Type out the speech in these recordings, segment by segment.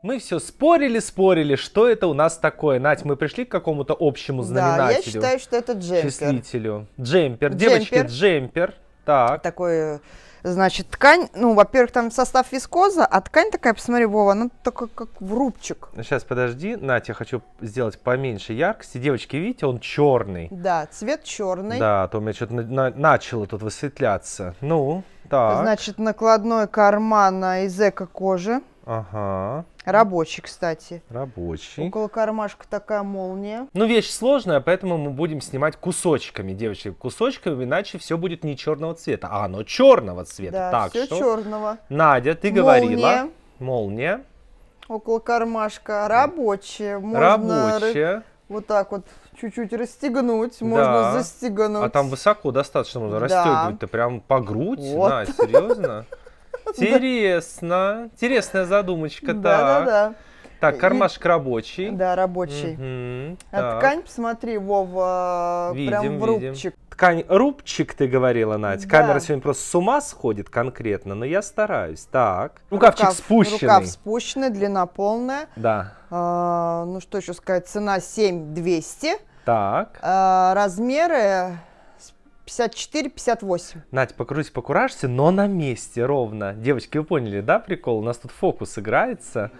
Мы все спорили, спорили, что это у нас такое. Нать, мы пришли к какому-то общему знаменателю. Да, я считаю, что это джемпер. Числителю. Джемпер. Девочки, джемпер. Так. Такой, значит, ткань. Ну, во-первых, там состав вискоза, а ткань такая, посмотри, Вова, она такая, как в рубчик. Сейчас, подожди, Натя, я хочу сделать поменьше яркости. Девочки, видите, он черный. Да, цвет черный. Да, а то у меня что-то на на начало тут высветляться. Ну, так. Значит, накладной карман из эко-кожи. Ага. Рабочий, кстати. Рабочий. Около кармашка такая молния. Ну, вещь сложная, поэтому мы будем снимать кусочками, девочки, кусочками, иначе все будет не черного цвета, а оно черного цвета. Да, так все что... черного. Надя, ты молния. говорила. Молния. Около кармашка. Рабочая. Можно Рабочая. Вот так вот чуть-чуть расстегнуть, да. можно застегнуть. А там высоко достаточно можно да. расстегивать-то прям по грудь. Вот. На, серьезно? Интересно. Интересная задумочка, да. Да, да, Так, кармашек рабочий. Да, рабочий. Угу, а ткань, посмотри, Вова, видим, прям в рубчик. Видим. Ткань рубчик, ты говорила, Надь. Да. Камера сегодня просто с ума сходит конкретно, но я стараюсь. Так. Рукавчик рукав, спущенный. Рукав спущенный, длина полная. Да. А, ну что еще сказать, цена 7200. Так. А, размеры 54-58. Надь, покрутись, покуражься, но на месте ровно. Девочки, вы поняли, да, прикол? У нас тут фокус играется.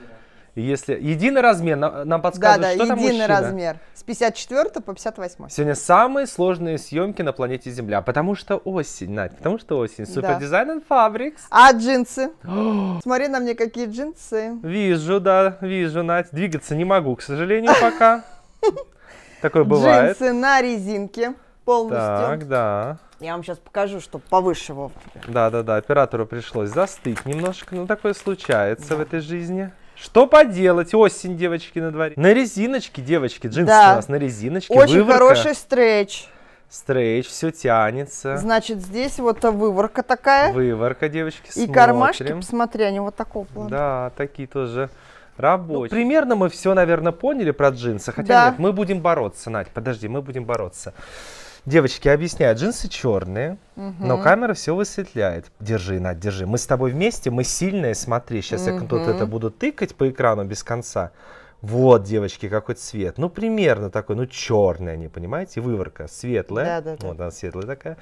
Если единый размер, нам, нам подсказывают, да, да, что там мужчина. размер. С 54 по 58. Сегодня самые сложные съемки на планете Земля, потому что осень, Надь, потому что осень. Супер дизайн and фабрикс. А джинсы? Смотри на мне, какие джинсы. Вижу, да, вижу, Надь. Двигаться не могу, к сожалению, пока. Такое бывает. Джинсы на резинке полностью. Так, да. Я вам сейчас покажу, что повыше его. Да, да, да. Оператору пришлось застыть немножко. Ну, такое случается да. в этой жизни. Что поделать? Осень, девочки, на дворе. На резиночке, девочки, джинсы да. у нас на резиночке. Очень выворка. хороший стретч. Стрейч, все тянется. Значит, здесь вот выворка такая. Выворка, девочки, И смотрим. кармашки, посмотри, они вот такого плана. Да, такие тоже рабочие. Ну, примерно мы все, наверное, поняли про джинсы. Хотя да. нет, мы будем бороться, Надь, подожди, мы будем бороться. Девочки, объясняю, джинсы черные, но камера все высветляет. Держи, Надь, держи. Мы с тобой вместе, мы сильные, смотри. Сейчас угу. я тут это буду тыкать по экрану без конца. Вот, девочки, какой цвет. Ну, примерно такой, ну, черный, не понимаете? Выворка светлая. Да, да, да. Вот она светлая такая.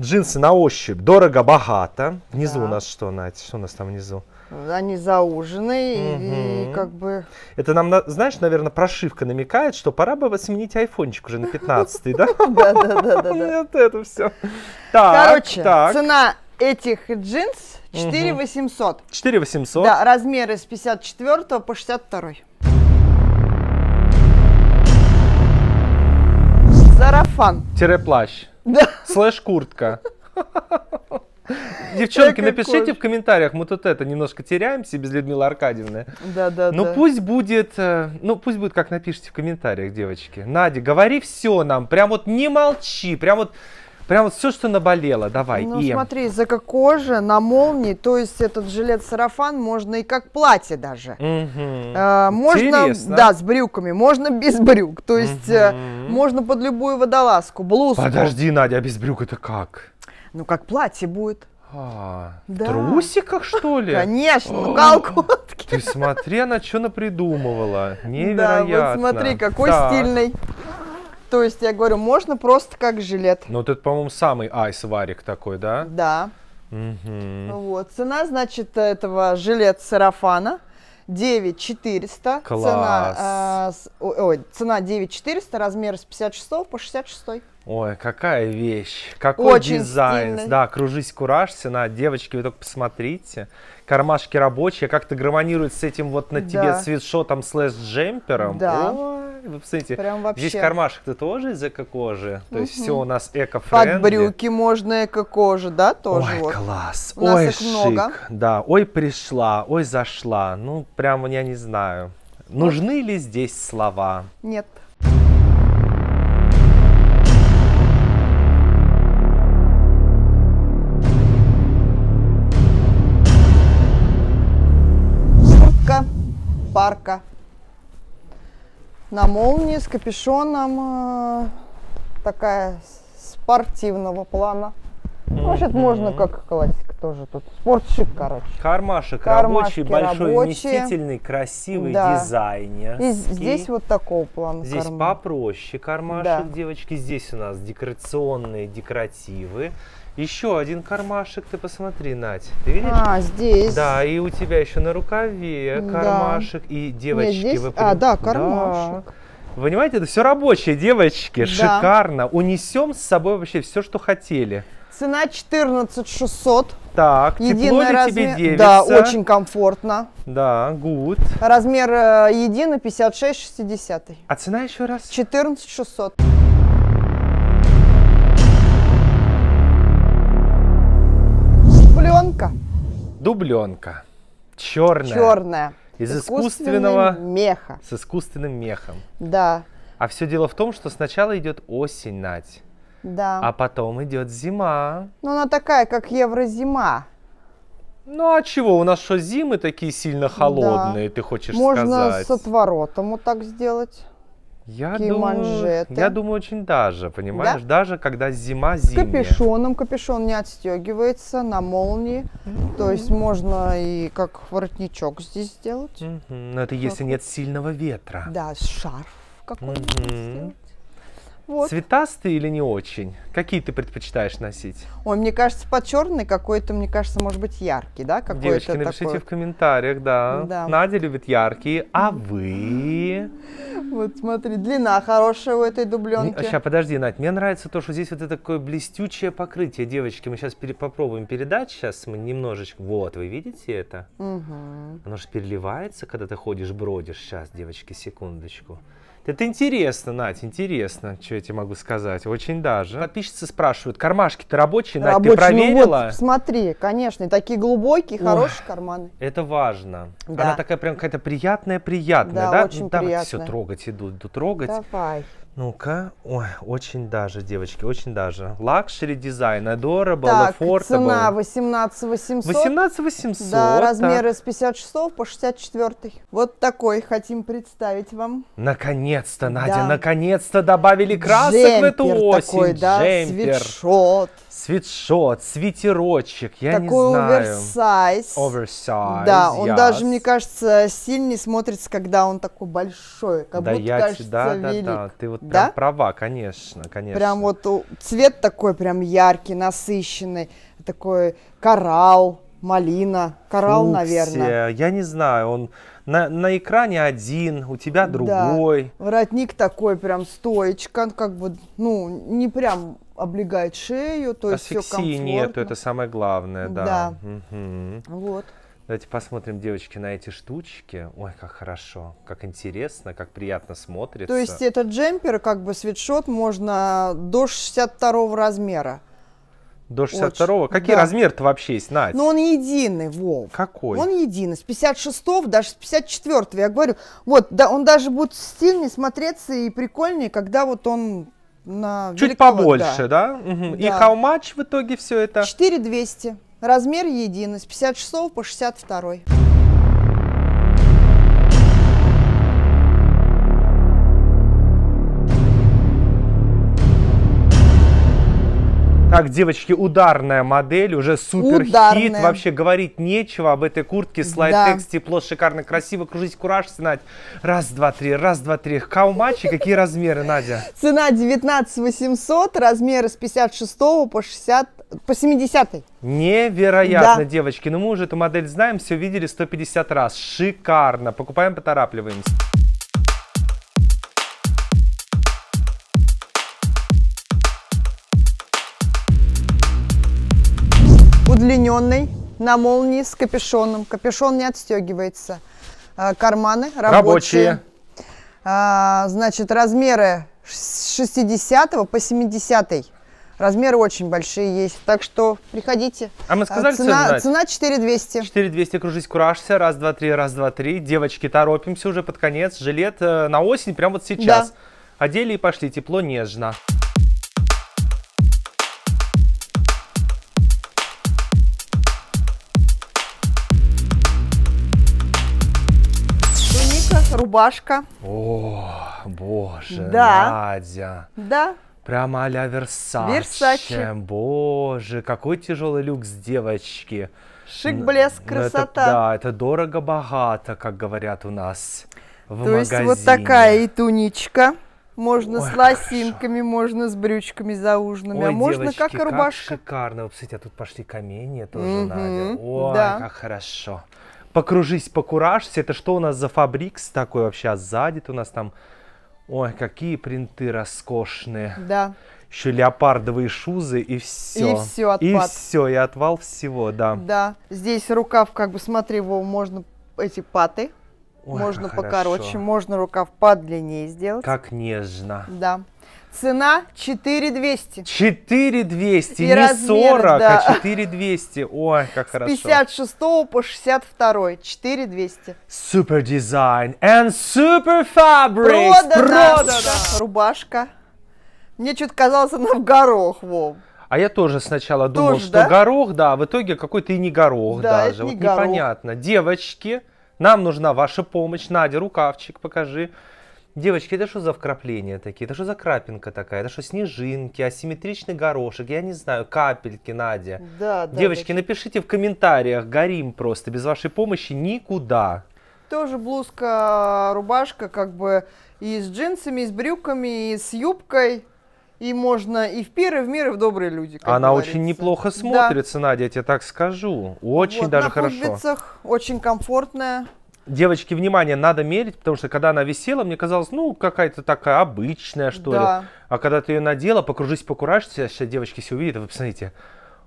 Джинсы на ощупь. Дорого-богато. Внизу да. у нас что, Надь? Что у нас там внизу? они заужены угу. и, как бы... Это нам, знаешь, наверное, прошивка намекает, что пора бы сменить айфончик уже на 15 да? Да-да-да. Нет, это все. Короче, цена этих джинс 4 800. 4 800. Да, размеры с 54 по 62. Сарафан. Тире плащ. Да. Слэш куртка. Девчонки, напишите в комментариях, мы тут это немножко теряемся без Людмилы Аркадьевны. Да, да, да. Ну пусть будет, э, ну пусть будет, как напишите в комментариях, девочки. Надя, говори все нам, прям вот не молчи, прям вот Прям вот все, что наболело, давай. Ну, и... смотри, зака кожа на молнии, то есть этот жилет-сарафан можно и как платье даже. Угу. А, можно, Интересно. да, с брюками, можно без брюк, то есть угу. можно под любую водолазку, блузку. Подожди, Надя, а без брюк это как? Ну, как платье будет. А, да. В трусиках, что ли? Конечно, ну, колготки. Ты смотри, она что напридумывала. Невероятно. Да, вот смотри, какой да. стильный. То есть, я говорю, можно просто как жилет. Ну, вот это, по-моему, самый айс-варик такой, да? Да. Угу. Вот, цена, значит, этого жилет-сарафана 9400. Класс. А, цена, э, с, цена 9400, размер с 56 по 66. Ой, какая вещь, какой Очень дизайн. Стильный. Да, кружись, кураж, на девочки, вы только посмотрите. Кармашки рабочие, как-то гармонирует с этим вот на да. тебе свитшотом слэш джемпером. Да. Ой, вы посмотрите, Прям вообще. здесь кармашек-то тоже из эко-кожи, то угу. есть все у нас эко-френдли. Под брюки можно эко-кожи, да, тоже Ой, вот. класс, у ой, шик, много. да, ой, пришла, ой, зашла, ну, прям я не знаю. Нужны ли здесь слова? Нет. парка. На молнии с капюшоном э, такая спортивного плана. Mm-hmm. можно как классик тоже тут. Спортшик, короче. Кармашек Кармашки рабочий, большой, рабочие. вместительный, красивый, да. дизайнерский. здесь вот такого плана Здесь кармашек. попроще кармашек, да. девочки. Здесь у нас декорационные декоративы. Еще один кармашек, ты посмотри, Надь, ты видишь? А, здесь. Да, и у тебя еще на рукаве да. кармашек. И девочки, Нет, здесь... вы... А, да, кармашек. Да. Вы понимаете, это все рабочие девочки, да. шикарно. Унесем с собой вообще все, что хотели. Цена 14 600. Так, Единый тепло ли размер... тебе девица? Да, очень комфортно. Да, good. Размер э, единый 56 60. А цена еще раз? 14 600. Дубленка. Черная. Черная. Из искусственного меха. С искусственным мехом. Да. А все дело в том, что сначала идет осень, Надь. Да. А потом идет зима. Ну, она такая, как еврозима. Ну а чего? У нас что, зимы такие сильно холодные, да. ты хочешь Можно сказать? Можно с отворотом вот так сделать. Я думаю, манжеты. Я думаю, очень даже, понимаешь? Да? Даже когда зима зимняя. капюшоном. Капюшон не отстегивается на молнии. Mm-hmm. То есть можно и как воротничок здесь сделать. Mm-hmm. Но это как... если нет сильного ветра. Да, шарф какой-нибудь mm-hmm. Вот. Цветастые или не очень? Какие ты предпочитаешь носить? Ой, мне кажется, под черный какой-то, мне кажется, может быть, яркий, да? Какой Девочки, напишите такой... в комментариях, да. да. Надя любит яркие, а вы? Вот смотри, длина хорошая у этой дубленки. сейчас, подожди, Надь, мне нравится то, что здесь вот это такое блестючее покрытие. Девочки, мы сейчас пере попробуем передать, сейчас мы немножечко... Вот, вы видите это? Угу. Оно же переливается, когда ты ходишь, бродишь. Сейчас, девочки, секундочку. Это интересно, Надь, интересно, что я тебе могу сказать. Очень даже. Подписчицы спрашивают, кармашки-то рабочие, Надь, рабочие, ты проверила? Ну вот, смотри, конечно, такие глубокие, Ой, хорошие карманы. Это важно. Да. Она такая прям какая-то приятная-приятная, да? Да, очень да, ну, приятная. все, трогать идут, идут трогать. Давай. Ну-ка, ой, очень даже, девочки, очень даже. Лакшери дизайн, adorable, так, affordable. цена 18 800. 18 800. Да, размеры так. с 56 по 64. Вот такой хотим представить вам. Наконец-то, Надя, да. наконец-то добавили красок Джемпер в эту осень. Такой, да, Джемпер. свитшот. Свитшот, свитерочек, я Такой не знаю. Такой оверсайз. Оверсайз, Да, он yes. даже, мне кажется, сильнее смотрится, когда он такой большой, как да будто я кажется да, велик. Да, да, ты вот да? прям права, конечно, конечно. Прям вот э, цвет такой прям яркий, насыщенный, такой коралл, малина, коралл, Фуксия, наверное. я не знаю, он на, на экране один, у тебя другой. Да. Воротник такой прям стоечка, как бы, ну, не прям облегает шею, то есть все комфортно. нету, это самое главное, да. Да. Угу. Вот. Давайте посмотрим, девочки, на эти штучки. Ой, как хорошо, как интересно, как приятно смотрится. То есть этот джемпер, как бы свитшот, можно до 62 размера. До 62-го? Какие да. размеры-то вообще есть, Надь? Ну, он единый, Вов. Какой? Он единый. С 56-го, даже с 54-го, я говорю. Вот, да, он даже будет стильнее смотреться и прикольнее, когда вот он на Чуть побольше, да? да? Угу. да. И how much в итоге все это? 4200. Размер единый с 50 часов по 62. Так, девочки, ударная модель, уже супер ударная. хит. Вообще говорить нечего об этой куртке. Слайд да. текст, тепло, шикарно, красиво. Кружить кураж, Надь. Раз, два, три, раз, два, три. Каумачи, какие размеры, Надя? Цена 19 800, размеры с 56 по 60 по 70 Невероятно, да. девочки. Ну мы уже эту модель знаем, все видели 150 раз. Шикарно. Покупаем, поторапливаемся. удлиненный, на молнии с капюшоном. Капюшон не отстегивается. А, карманы рабочие. рабочие. А, значит, размеры с 60 по 70. Размеры очень большие есть, так что приходите. А мы а, сказали цена, цену Цена 4200. 4200, кружись, куражься, раз, два, три, раз, два, три. Девочки, торопимся уже под конец. Жилет э, на осень, прямо вот сейчас. Да. Одели и пошли, тепло, нежно. рубашка. О, боже, да. Надя. Да. Прямо а-ля Версаче. Версаче. Боже, какой тяжелый люкс девочки. Шик, блеск, ну, красота. Это, да, это дорого-богато, как говорят у нас в То магазине. есть вот такая и туничка. Можно Ой, с лосинками, хорошо. можно с брючками заужными, а Ой, а можно девочки, как и рубашка. Как шикарно. Вы, кстати, а тут пошли камни тоже, угу, Надя. Ой, да. как хорошо покружись, покуражься. Это что у нас за фабрикс такой вообще? А сзади у нас там... Ой, какие принты роскошные. Да. Еще леопардовые шузы и все. И все, отпад. И все, и отвал всего, да. Да. Здесь рукав, как бы, смотри, его можно эти паты. Ой, можно покороче, хорошо. можно рукав подлиннее сделать. Как нежно. Да. Цена 4200. 4200, не размер, 40, да. а 4200. Ой, как С хорошо. 56 по 62, 4200. Super design and super fabric. Продана. Продана. Рубашка. Мне что-то казалось, она в горох, Вов. А я тоже сначала тоже, думал, что да? горох, да, а в итоге какой-то и не горох да, даже. вот не непонятно. Горох. Девочки, нам нужна ваша помощь. Надя, рукавчик покажи. Девочки, это что за вкрапления такие? Это что за крапинка такая? Это что, снежинки, асимметричный горошек? Я не знаю, капельки, Надя. Да, да. Девочки, так... напишите в комментариях, горим просто, без вашей помощи никуда. Тоже блузка, рубашка как бы и с джинсами, и с брюками, и с юбкой. И можно и в пир, и в мир, и в добрые люди. Она говорится. очень неплохо смотрится, да. Надя, я тебе так скажу. Очень вот, даже на хорошо. очень комфортная. Девочки, внимание, надо мерить, потому что когда она висела, мне казалось, ну, какая-то такая обычная, что да. ли. А когда ты ее надела, покружись, покуражься, сейчас а девочки все увидят, вы посмотрите.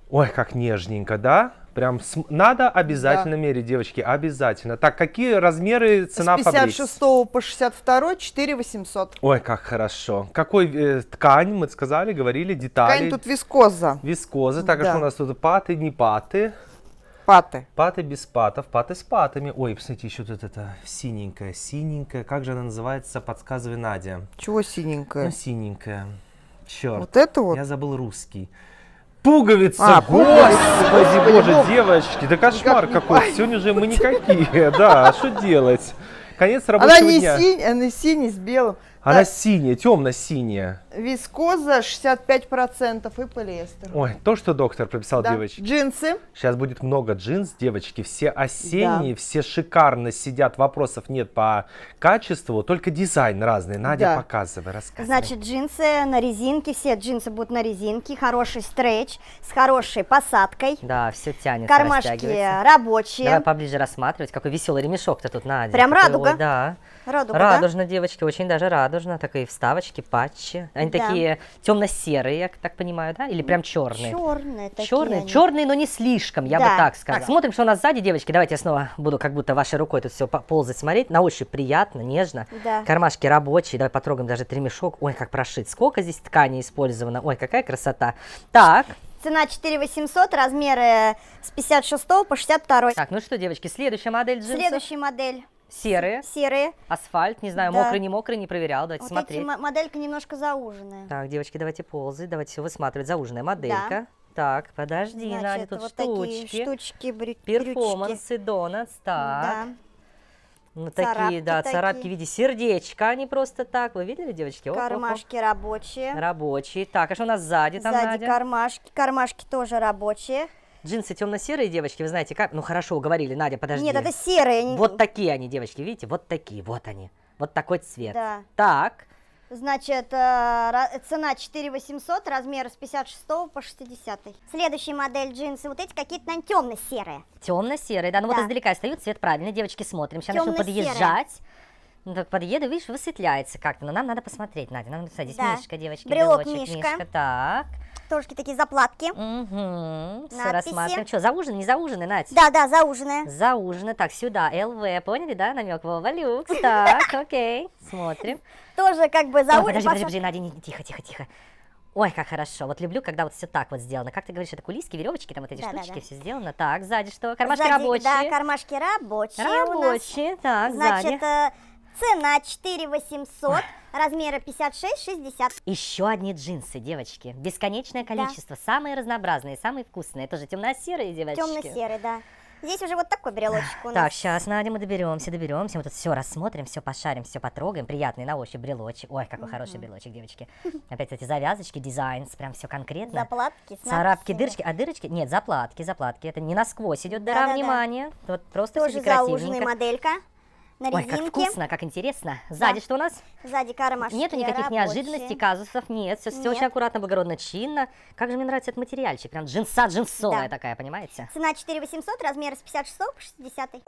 Ой, как нежненько, да? Прям с... надо обязательно да. мерить, девочки, обязательно. Так, какие размеры цена С 56 фабрик? по 62 4 800. Ой, как хорошо. Какой э, ткань, мы сказали, говорили, детали. Ткань тут вискоза. Вискоза, так да. что у нас тут паты, не паты. Паты. Паты без патов, паты с патами. Ой, посмотрите, еще тут это синенькая, синенькая. Как же она называется, подсказывай Надя. Чего синенькая? Ну, синенькая. Черт. Вот это вот? Я забыл русский. Пуговица! А, Господи, пуговица. боже, девочки, да кошмар как какой. Сегодня уже мы никакие, да, а что делать? Конец рабочего она не дня. Синь, она синий с белым. Она так. синяя, темно-синяя. Вискоза 65% и полиэстер. Ой, то, что доктор прописал да. девочки. Джинсы. Сейчас будет много джинс, девочки. Все осенние, да. все шикарно сидят. Вопросов нет по качеству, только дизайн разный. Надя, да. показывай, рассказывай. Значит, джинсы на резинке, все джинсы будут на резинке. Хороший стретч с хорошей посадкой. Да, все тянет. Кармашки рабочие. Давай поближе рассматривать, какой веселый ремешок-то тут, Надя. Прям какой, радуга. Ой, да. Радуга, Радужно, да? девочки, очень даже рада радужно, такие вставочки, патчи. Они да. такие темно-серые, я так понимаю, да? Или прям черные? Черные такие. Черные, они. черные, но не слишком, я да. бы так сказала. так Смотрим, что у нас сзади, девочки. Давайте я снова буду как будто вашей рукой тут все ползать, смотреть. На ощупь приятно, нежно. Да. Кармашки рабочие. Давай потрогаем даже тремешок. Ой, как прошит. Сколько здесь ткани использовано. Ой, какая красота. Так. Цена 4800, размеры с 56 по 62. Так, ну что, девочки, следующая модель джинсов. Следующая модель. Серые. Серые. Асфальт, не знаю, да. мокрый, не мокрый, не проверял, давайте вот смотреть. Эти, моделька немножко зауженная. Так, девочки, давайте ползать, давайте все высматривать. Зауженная моделька. Да. Так, подожди, Значит, Надя, тут вот штучки. штучки, брю Перформансы, донатс, так. Ну, да. Ну, царапки такие, да, такие. царапки в виде сердечка, они а просто так. Вы видели, девочки? Оп, кармашки оп, оп. рабочие. Рабочие. Так, а что у нас сзади там, Сзади Надя? кармашки, кармашки тоже рабочие. Джинсы темно-серые девочки, вы знаете как? Ну хорошо, уговорили, Надя, подожди. Нет, это серые. Они... Вот такие они, девочки, видите? Вот такие, вот они. Вот такой цвет. Да. Так. Значит, э, цена 4 800, размер с 56 по 60. Следующая модель джинсы, вот эти какие-то, наверное, темно-серые. Темно-серые, да, ну да. вот издалека встают, цвет правильный, девочки, смотрим. Сейчас начну подъезжать. Ну, так подъеду, видишь, высветляется как-то. Но нам надо посмотреть, Надя. Нам надо здесь да. мишка, девочки, брелок, брелочек, мишка. мишка. Так. Тоже такие заплатки. Угу. Все рассматриваем. Что, за ужин, не за ужин, Надя? Да, да, за за Заужены. Так, сюда, ЛВ. Поняли, да, намек? Вова Люкс. Так, окей. Смотрим. Тоже как бы заужены. Подожди, подожди, подожди, Надя, не, тихо, тихо, тихо. Ой, как хорошо. Вот люблю, когда вот все так вот сделано. Как ты говоришь, это кулиски, веревочки, там вот эти да, штучки, да, да. все сделано. Так, сзади что? Кармашки сзади, рабочие. Да, кармашки рабочие. Рабочие, так, Значит, сзади. Э, Цена 4 800, размера 56-60. Еще одни джинсы, девочки. Бесконечное количество. Да. Самые разнообразные, самые вкусные. Это же темно-серые, девочки. Темно-серые, да. Здесь уже вот такой брелочек у нас. Так, сейчас, Надя, мы доберемся, доберемся. Мы тут все рассмотрим, все пошарим, все потрогаем. Приятный на ощупь брелочек. Ой, какой угу. хороший брелочек, девочки. Опять эти завязочки, дизайн, прям все конкретно. Заплатки, Царапки, дырочки. А дырочки? Нет, заплатки, заплатки. Это не насквозь идет дыра, да, да, внимание. Да. Вот просто все Тоже зауженная моделька на резинке. Ой, как вкусно, как интересно. Сзади да. что у нас? Сзади кармашки Нету никаких рабочие. неожиданностей, казусов, нет. Все, все нет. очень аккуратно, благородно, чинно. Как же мне нравится этот материальчик. Прям джинса джинсовая да. такая, понимаете? Цена 4 800, размер с 56 по 60.